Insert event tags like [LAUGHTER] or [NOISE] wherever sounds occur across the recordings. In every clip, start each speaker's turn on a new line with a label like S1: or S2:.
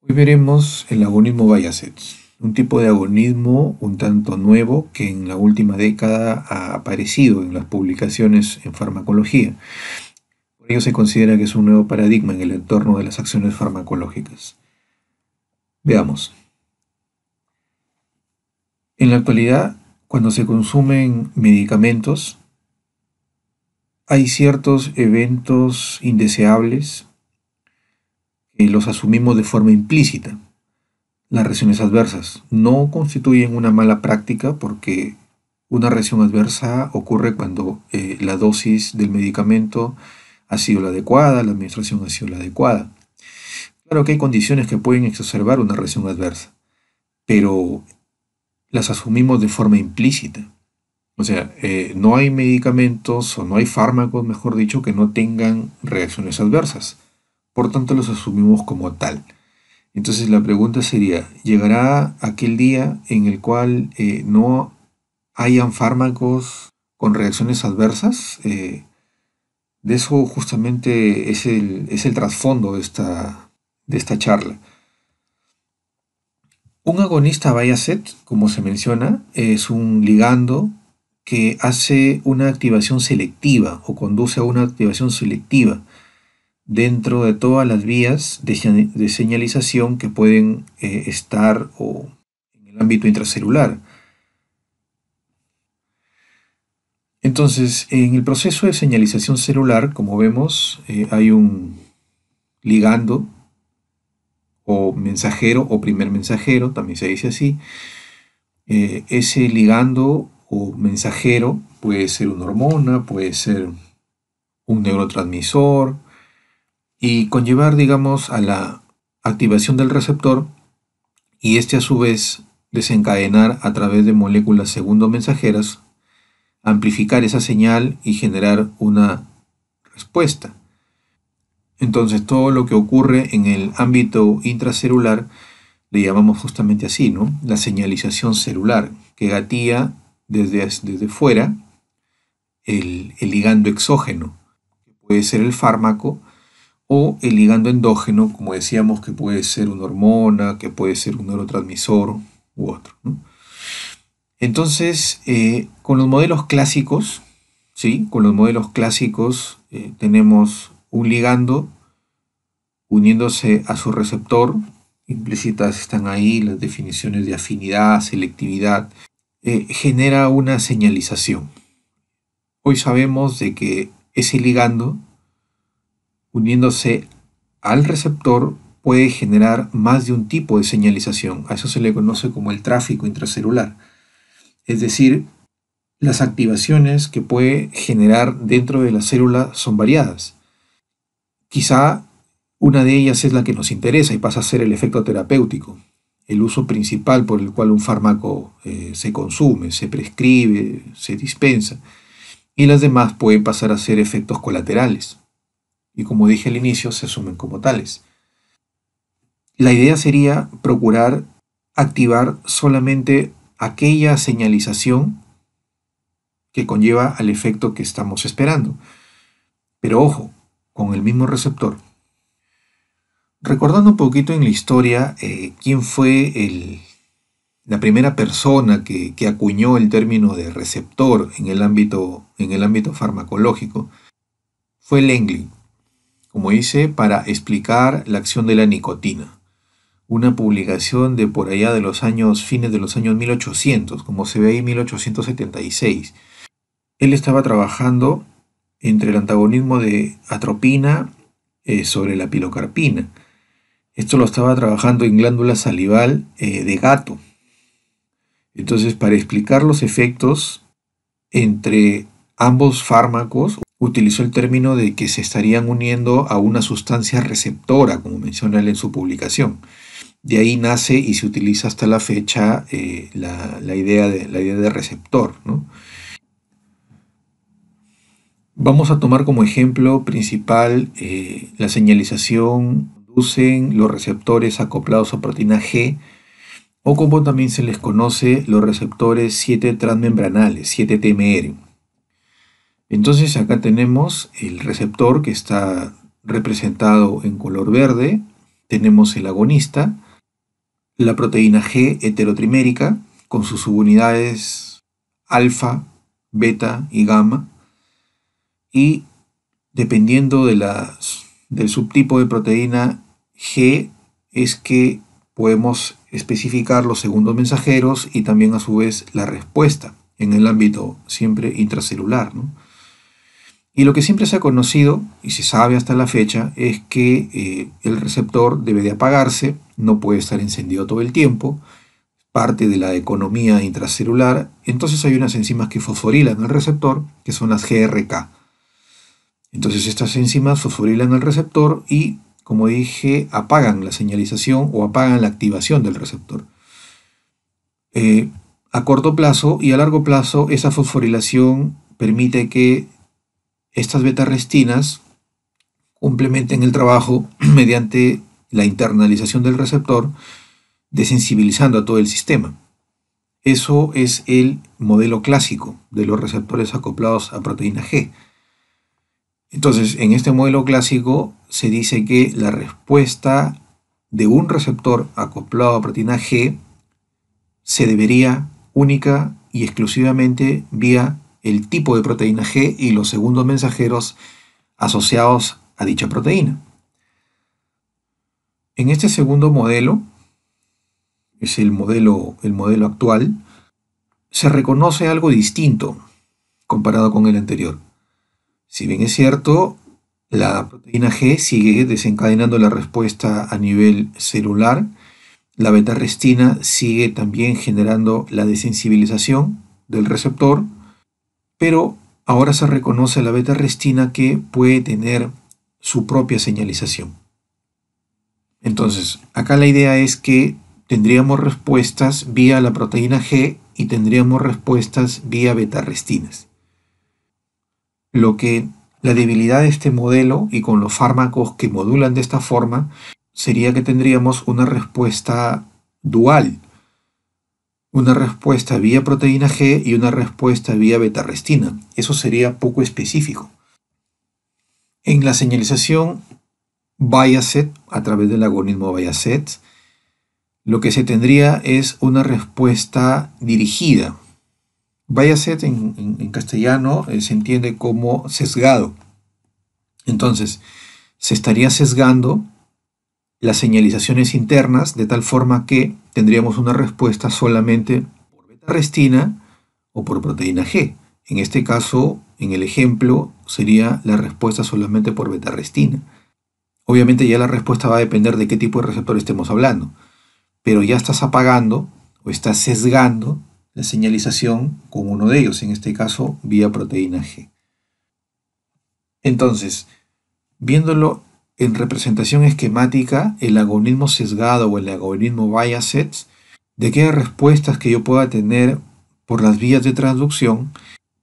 S1: Hoy veremos el agonismo Bayacet, un tipo de agonismo un tanto nuevo que en la última década ha aparecido en las publicaciones en farmacología. Por ello se considera que es un nuevo paradigma en el entorno de las acciones farmacológicas. Veamos. En la actualidad, cuando se consumen medicamentos, hay ciertos eventos indeseables los asumimos de forma implícita. Las reacciones adversas no constituyen una mala práctica porque una reacción adversa ocurre cuando eh, la dosis del medicamento ha sido la adecuada, la administración ha sido la adecuada. Claro que hay condiciones que pueden exacerbar una reacción adversa, pero las asumimos de forma implícita. O sea, eh, no hay medicamentos o no hay fármacos, mejor dicho, que no tengan reacciones adversas. Por tanto, los asumimos como tal. Entonces la pregunta sería, ¿llegará aquel día en el cual eh, no hayan fármacos con reacciones adversas? Eh, de eso justamente es el, trasfondo de esta, de esta charla. Un agonista Set, como se menciona, es un ligando que hace una activación selectiva o conduce a una activación selectiva dentro de todas las vías de, señalización que pueden eh, estar en el ámbito intracelular. Entonces, en el proceso de señalización celular, como vemos, eh, hay un ligando o mensajero o primer mensajero, también se dice así. Eh, ese ligando o mensajero puede ser una hormona, puede ser un neurotransmisor, y conllevar, digamos, a la activación del receptor y este a su vez desencadenar a través de moléculas segundo mensajeras, amplificar esa señal y generar una respuesta. Entonces todo lo que ocurre en el ámbito intracelular le llamamos justamente así, ¿no? La señalización celular, que gatía desde, desde fuera el, el ligando exógeno, que puede ser el fármaco, o el ligando endógeno, como decíamos, que puede ser una hormona, que puede ser un neurotransmisor u otro. Entonces, eh, con los modelos clásicos, ¿sí? con los modelos clásicos eh, tenemos un ligando uniéndose a su receptor, implícitas están ahí las definiciones de afinidad, selectividad, eh, genera una señalización. Hoy sabemos de que ese ligando uniéndose al receptor puede generar más de un tipo de señalización. A eso se le conoce como el tráfico intracelular. Es decir, las activaciones que puede generar dentro de la célula son variadas. Quizá una de ellas es la que nos interesa y pasa a ser el efecto terapéutico, el uso principal por el cual un fármaco eh, se consume, se prescribe, se dispensa, y las demás pueden pasar a ser efectos colaterales y como dije al inicio, se sumen como tales. La idea sería procurar activar solamente aquella señalización que conlleva al efecto que estamos esperando. Pero ojo, con el mismo receptor. Recordando un poquito en la historia, eh, quién fue la primera persona que, acuñó el término de receptor en el ámbito, en el ámbito farmacológico, fue Langley, como hice para explicar la acción de la nicotina. Una publicación de por allá de los años, fines de los años 1800, como se ve ahí 1876. Él estaba trabajando entre el antagonismo de atropina eh, sobre la pilocarpina. Esto lo estaba trabajando en glándula salival eh, de gato. Entonces, para explicar los efectos entre ambos fármacos, utilizó el término de que se estarían uniendo a una sustancia receptora, como menciona él en su publicación. De ahí nace y se utiliza hasta la fecha eh, la, idea de, la idea de receptor. Vamos a tomar como ejemplo principal eh, la señalización producen los receptores acoplados a proteína G o como también se les conoce los receptores 7 transmembranales, 7-TMR. Entonces acá tenemos el receptor que está representado en color verde, tenemos el agonista, la proteína G heterotrimérica con sus subunidades alfa, beta y gamma, y dependiendo de del subtipo de proteína G es que podemos especificar los segundos mensajeros y también a su vez la respuesta en el ámbito siempre intracelular. ¿no? Y lo que siempre se ha conocido y se sabe hasta la fecha es que eh, el receptor debe de apagarse, no puede estar encendido todo el tiempo, parte de la economía intracelular. Entonces hay unas enzimas que fosforilan el receptor, que son las GRK. Entonces estas enzimas fosforilan el receptor y, como dije, apagan la señalización o apagan la activación del receptor. Eh, a corto plazo y a largo plazo, esa fosforilación permite que estas beta-restinas complementen el trabajo [CLEARS THROAT] mediante la internalización del receptor, desensibilizando a todo el sistema. Eso es el modelo clásico de los receptores acoplados a proteína G. Entonces, en este modelo clásico se dice que la respuesta de un receptor acoplado a proteína G se debería única y exclusivamente vía el tipo de proteína G y los segundos mensajeros asociados a dicha proteína. En este segundo modelo, es el modelo, el modelo actual, se reconoce algo distinto comparado con el anterior. Si bien es cierto, la proteína G sigue desencadenando la respuesta a nivel celular, la beta-restina sigue también generando la desensibilización del receptor pero ahora se reconoce la beta-restina que puede tener su propia señalización. Entonces, acá la idea es que tendríamos respuestas vía la proteína G y tendríamos respuestas vía beta-restinas. Lo que la debilidad de este modelo y con los fármacos que modulan de esta forma sería que tendríamos una respuesta dual una respuesta vía proteína G y una respuesta vía betarrestina. Eso sería poco específico. En la señalización Biaset, a través del algoritmo Biaset, lo que se tendría es una respuesta dirigida. Biaset en, en, castellano eh, se entiende como sesgado. Entonces, se estaría sesgando las señalizaciones internas, de tal forma que tendríamos una respuesta solamente por beta-restina o por proteína G. En este caso, en el ejemplo, sería la respuesta solamente por beta-restina. Obviamente ya la respuesta va a depender de qué tipo de receptor estemos hablando, pero ya estás apagando o estás sesgando la señalización con uno de ellos, en este caso vía proteína G. Entonces, viéndolo en representación esquemática, el agonismo sesgado o el algoritmo sets, de qué respuestas que yo pueda tener por las vías de transducción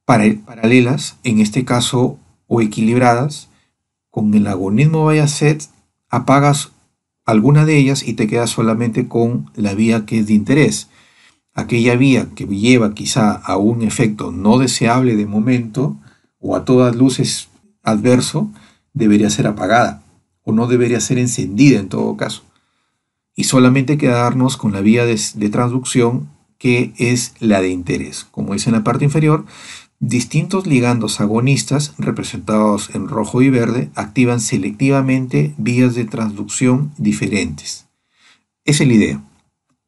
S1: paralelas, en este caso, o equilibradas, con el algoritmo sets, apagas alguna de ellas y te quedas solamente con la vía que es de interés. Aquella vía que lleva quizá a un efecto no deseable de momento o a todas luces adverso, debería ser apagada o no debería ser encendida en todo caso. Y solamente quedarnos con la vía de, transducción que es la de interés. Como dice en la parte inferior, distintos ligandos agonistas, representados en rojo y verde, activan selectivamente vías de transducción diferentes. es el idea.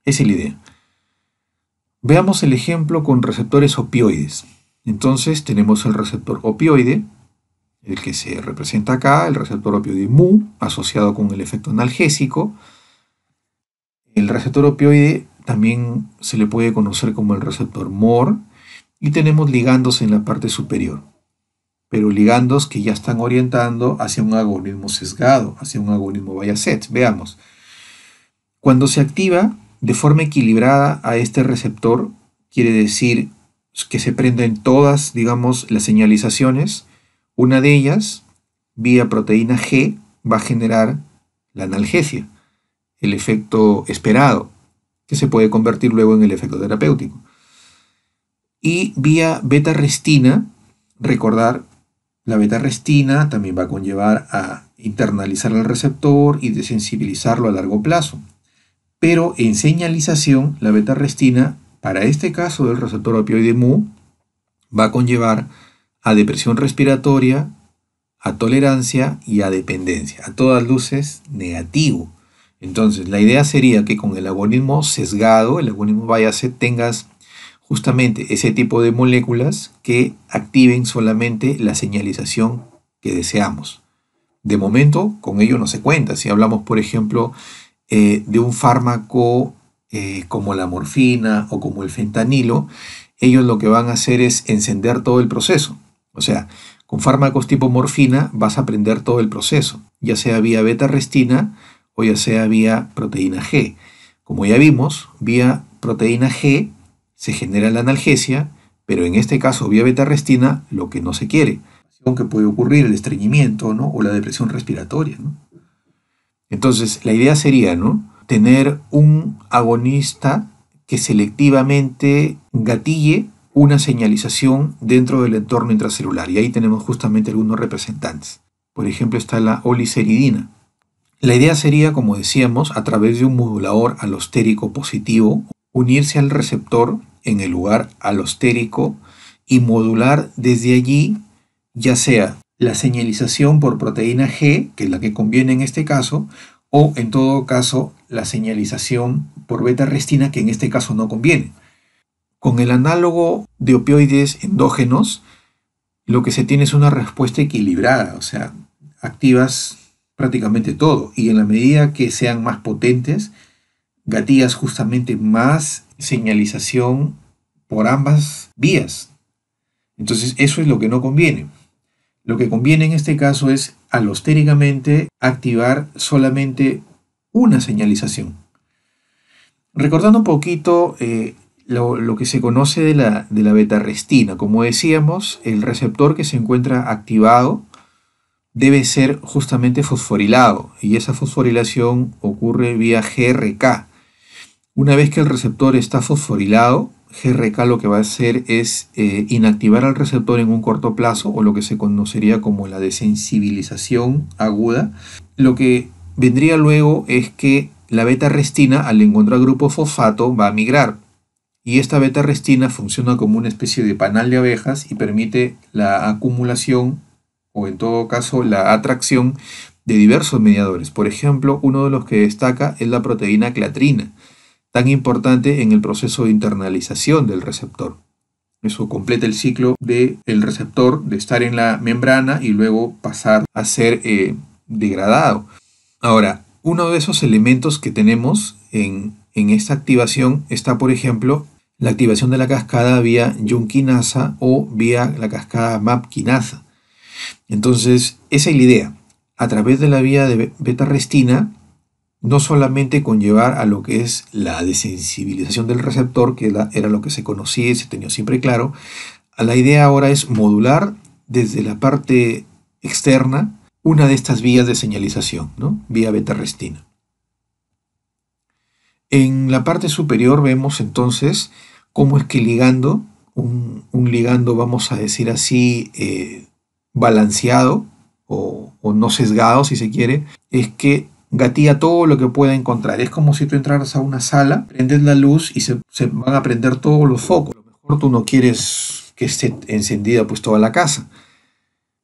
S1: es el idea. Veamos el ejemplo con receptores opioides. Entonces tenemos el receptor opioide, el que se representa acá, el receptor opioide mu, asociado con el efecto analgésico. El receptor opioide también se le puede conocer como el receptor MOR y tenemos ligandos en la parte superior, pero ligandos que ya están orientando hacia un agonismo sesgado, hacia un agonismo VIA-SET. Veamos. Cuando se activa de forma equilibrada a este receptor, quiere decir que se prenden todas, digamos, las señalizaciones, una de ellas, vía proteína G, va a generar la analgesia, el efecto esperado, que se puede convertir luego en el efecto terapéutico. Y vía beta-restina, recordar, la beta-restina también va a conllevar a internalizar el receptor y desensibilizarlo a largo plazo. Pero en señalización, la beta-restina, para este caso del receptor opioide MU, va a conllevar a depresión respiratoria, a tolerancia y a dependencia. A todas luces, negativo. Entonces, la idea sería que con el agonismo sesgado, el agonismo bayase, tengas justamente ese tipo de moléculas que activen solamente la señalización que deseamos. De momento, con ello no se cuenta. Si hablamos, por ejemplo, eh, de un fármaco eh, como la morfina o como el fentanilo, ellos lo que van a hacer es encender todo el proceso. O sea, con fármacos tipo morfina vas a aprender todo el proceso, ya sea vía beta-restina o ya sea vía proteína G. Como ya vimos, vía proteína G se genera la analgesia, pero en este caso vía beta-restina lo que no se quiere, aunque puede ocurrir el estreñimiento o la depresión respiratoria. Entonces, la idea sería ¿no? tener un agonista que selectivamente gatille una señalización dentro del entorno intracelular. Y ahí tenemos justamente algunos representantes. Por ejemplo, está la oliceridina. La idea sería, como decíamos, a través de un modulador alostérico positivo, unirse al receptor en el lugar alostérico y modular desde allí, ya sea la señalización por proteína G, que es la que conviene en este caso, o en todo caso la señalización por beta-restina, que en este caso no conviene. Con el análogo de opioides endógenos, lo que se tiene es una respuesta equilibrada, o sea, activas prácticamente todo y en la medida que sean más potentes, gatillas justamente más señalización por ambas vías. Entonces, eso es lo que no conviene. Lo que conviene en este caso es alostéricamente activar solamente una señalización. Recordando un poquito eh, lo, que se conoce de la, de la Como decíamos, el receptor que se encuentra activado debe ser justamente fosforilado y esa fosforilación ocurre vía GRK. Una vez que el receptor está fosforilado, GRK lo que va a hacer es eh, inactivar al receptor en un corto plazo o lo que se conocería como la desensibilización aguda. Lo que vendría luego es que la beta-restina al encontrar grupo fosfato va a migrar y esta beta-restina funciona como una especie de panal de abejas y permite la acumulación o en todo caso la atracción de diversos mediadores. Por ejemplo, uno de los que destaca es la proteína clatrina, tan importante en el proceso de internalización del receptor. Eso completa el ciclo del el receptor de estar en la membrana y luego pasar a ser eh, degradado. Ahora, uno de esos elementos que tenemos en, en esta activación está, por ejemplo, la activación de la cascada vía Junkinasa o vía la cascada mapkinasa. Entonces, esa es la idea. A través de la vía de beta-restina, no solamente conllevar a lo que es la desensibilización del receptor, que era lo que se conocía y se tenía siempre claro, la idea ahora es modular desde la parte externa una de estas vías de señalización, ¿no? vía beta-restina. En la parte superior vemos entonces cómo es que ligando, un, ligando, vamos a decir así, eh, balanceado o, no sesgado, si se quiere, es que gatilla todo lo que pueda encontrar. Es como si tú entraras a una sala, prendes la luz y se, van a prender todos los focos. A lo mejor tú no quieres que esté encendida pues toda la casa.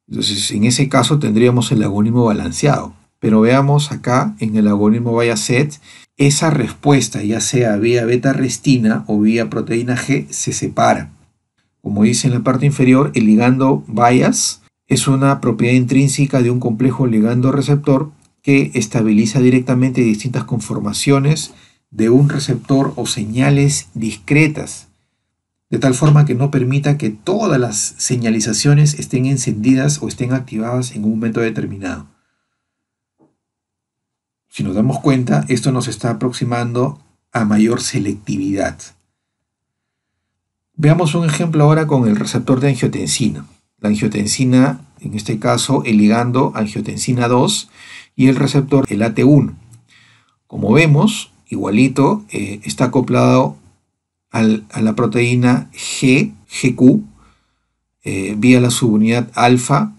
S1: Entonces, en ese caso tendríamos el algoritmo balanceado. Pero veamos acá en el algoritmo vaya set esa respuesta, ya sea vía beta-restina o vía proteína G, se separa. Como dice en la parte inferior, el ligando bias es una propiedad intrínseca de un complejo ligando receptor que estabiliza directamente distintas conformaciones de un receptor o señales discretas, de tal forma que no permita que todas las señalizaciones estén encendidas o estén activadas en un momento determinado si nos damos cuenta, esto nos está aproximando a mayor selectividad. Veamos un ejemplo ahora con el receptor de angiotensina. La angiotensina, en este caso, el ligando angiotensina 2 y el receptor, el AT1. Como vemos, igualito, eh, está acoplado al, a la proteína G, GQ, eh, vía la subunidad alfa,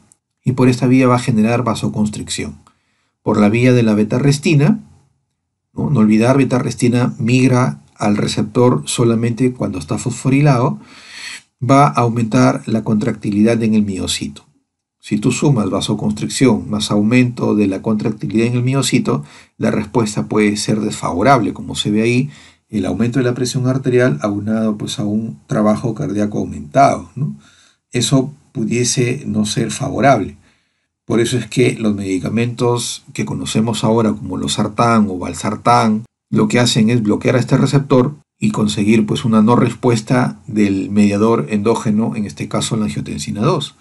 S1: y por esta vía va a generar vasoconstricción por la vía de la beta-restina, no olvidar, beta-restina migra al receptor solamente cuando está fosforilado, va a aumentar la contractilidad en el miocito. Si tú sumas vasoconstricción más aumento de la contractilidad en el miocito, la respuesta puede ser desfavorable, como se ve ahí, el aumento de la presión arterial aunado pues, a un trabajo cardíaco aumentado. Eso pudiese no ser favorable. Por eso es que los medicamentos que conocemos ahora como los sartán o valsartán, lo que hacen es bloquear a este receptor y conseguir pues una no respuesta del mediador endógeno, en este caso la angiotensina 2.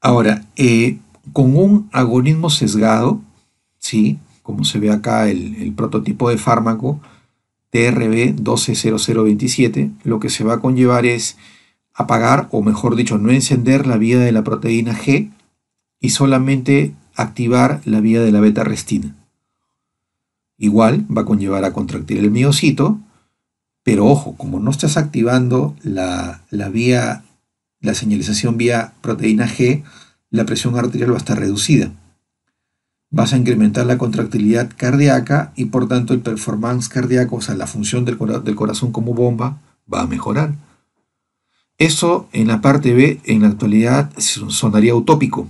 S1: Ahora, eh, con un agonismo sesgado, ¿sí? como se ve acá el, prototipo de fármaco TRB120027, lo que se va a conllevar es apagar o mejor dicho no encender la vida de la proteína G y solamente activar la vía de la beta-restina. Igual va a conllevar a contractir el miocito, pero ojo, como no estás activando la, vía, la señalización vía proteína G, la presión arterial va a estar reducida. Vas a incrementar la contractilidad cardíaca y por tanto el performance cardíaco, o sea, la función del, del corazón como bomba, va a mejorar. Eso en la parte B en la actualidad sonaría utópico,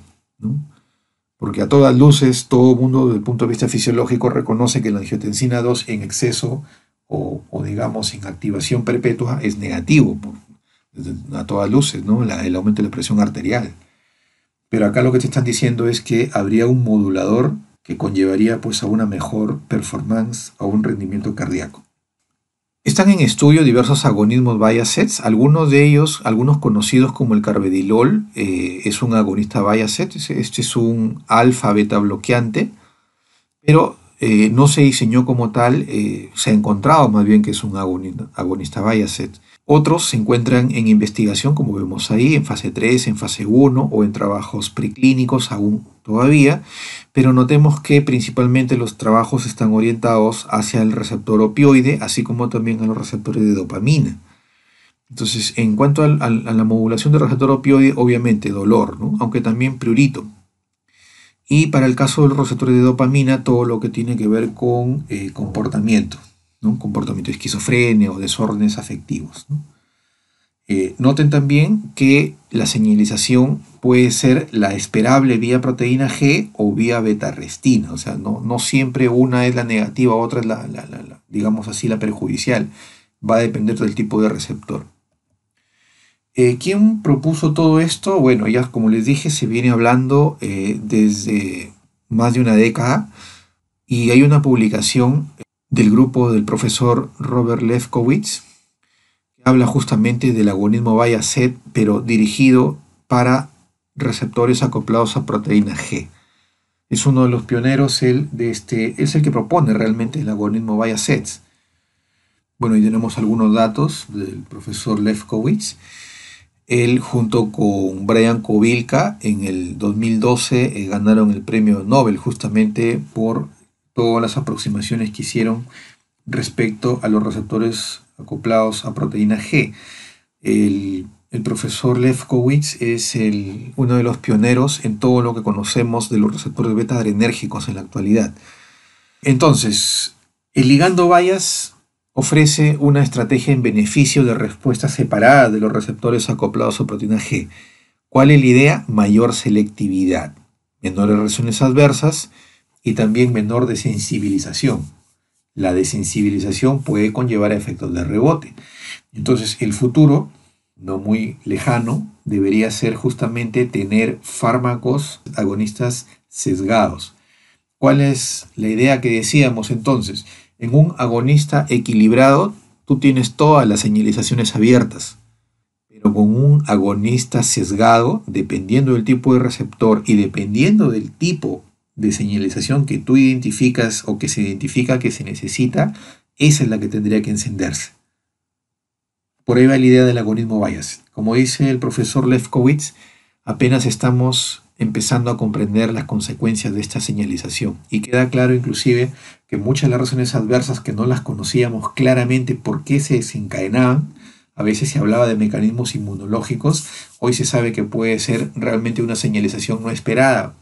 S1: porque a todas luces, todo mundo desde el punto de vista fisiológico reconoce que la angiotensina 2 en exceso o, digamos en activación perpetua es negativo, a todas luces, el aumento de la presión arterial. Pero acá lo que te están diciendo es que habría un modulador que conllevaría pues a una mejor performance, a un rendimiento cardíaco. Están en estudio diversos agonismos beta-sets. algunos de ellos, algunos conocidos como el carvedilol, eh, es un agonista beta-set. Este, este es un alfa beta bloqueante, pero eh, no se diseñó como tal, eh, se ha encontrado más bien que es un agonista, Biaset. Otros se encuentran en investigación, como vemos ahí, en fase 3, en fase 1 o en trabajos preclínicos aún todavía, pero notemos que principalmente los trabajos están orientados hacia el receptor opioide, así como también a los receptores de dopamina. Entonces, en cuanto a, la modulación del receptor opioide, obviamente dolor, ¿no? aunque también prurito. Y para el caso del receptor de dopamina, todo lo que tiene que ver con comportamientos. Eh, comportamiento comportamiento de esquizofrenia o desórdenes afectivos. Eh, noten también que la señalización puede ser la esperable vía proteína G o vía beta-restina, o sea, no, no, siempre una es la negativa, otra es la, digamos así, la perjudicial, va a depender del tipo de receptor. Eh, ¿Quién propuso todo esto? Bueno, ya como les dije, se viene hablando eh, desde más de una década y hay una publicación del grupo del profesor Robert Lefkowitz, que habla justamente del agonismo vaya pero dirigido para receptores acoplados a proteína G. Es uno de los pioneros, el de este, es el que propone realmente el agonismo vaya Bueno, y tenemos algunos datos del profesor Lefkowitz. Él junto con Brian Kovilka en el 2012 eh, ganaron el premio Nobel justamente por todas las aproximaciones que hicieron respecto a los receptores acoplados a proteína G. El, profesor Lefkowitz es uno de los pioneros en todo lo que conocemos de los receptores beta adrenérgicos en la actualidad. Entonces, el ligando Bayas ofrece una estrategia en beneficio de respuesta separada de los receptores acoplados a proteína G. ¿Cuál es la idea? Mayor selectividad, menores reacciones adversas, y también menor desensibilización. La desensibilización puede conllevar efectos de rebote. Entonces, el futuro, no muy lejano, debería ser justamente tener fármacos agonistas sesgados. ¿Cuál es la idea que decíamos entonces? En un agonista equilibrado, tú tienes todas las señalizaciones abiertas, pero con un agonista sesgado, dependiendo del tipo de receptor y dependiendo del tipo de señalización que tú identificas o que se identifica que se necesita, esa es la que tendría que encenderse. Por ahí va la idea del algoritmo bias. Como dice el profesor Lefkowitz, apenas estamos empezando a comprender las consecuencias de esta señalización. Y queda claro inclusive que muchas de las razones adversas que no las conocíamos claramente por qué se desencadenaban, a veces se hablaba de mecanismos inmunológicos, hoy se sabe que puede ser realmente una señalización no esperada,